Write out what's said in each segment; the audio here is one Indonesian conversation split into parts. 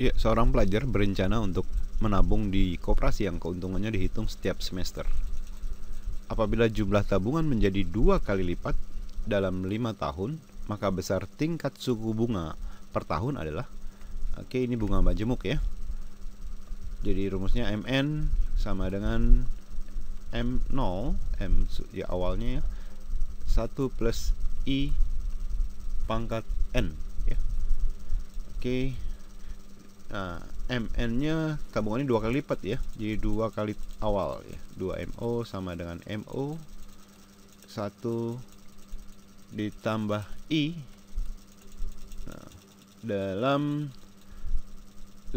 Ya, seorang pelajar berencana untuk menabung di koperasi yang keuntungannya dihitung setiap semester. Apabila jumlah tabungan menjadi dua kali lipat dalam lima tahun, maka besar tingkat suku bunga per tahun adalah Oke, ini bunga majemuk ya. Jadi rumusnya MN sama dengan M0, M ya awalnya ya. 1 plus I pangkat N ya. Oke. Okay. Nah, MN-nya tabungannya dua kali lipat ya. Jadi dua kali awal ya. 2 MO sama dengan MO 1 ditambah I nah, dalam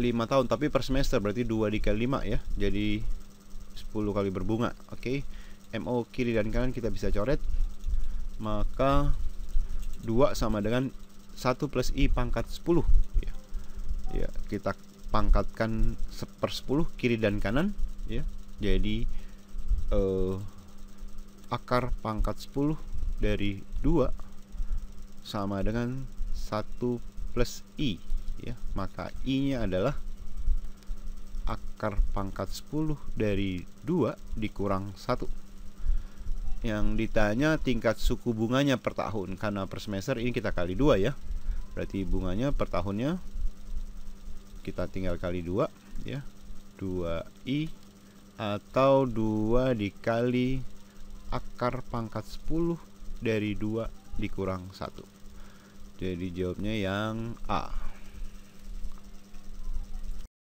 5 tahun tapi per semester berarti 2 dikali 5 ya. Jadi 10 kali berbunga. Oke. Okay. MO kiri dan kanan kita bisa coret. Maka 2 sama dengan 1 plus I pangkat 10 kita pangkatkan sepersepuluh 10 kiri dan kanan ya jadi eh, akar pangkat 10 dari 2 sama dengan 1 plus i ya maka i nya adalah akar pangkat 10 dari 2 dikurang 1 yang ditanya tingkat suku bunganya per tahun karena per semester ini kita kali dua ya berarti bunganya per tahunnya kita tinggal kali dua, ya 2i atau dua dikali akar pangkat 10 dari dua dikurang satu. jadi jawabnya yang A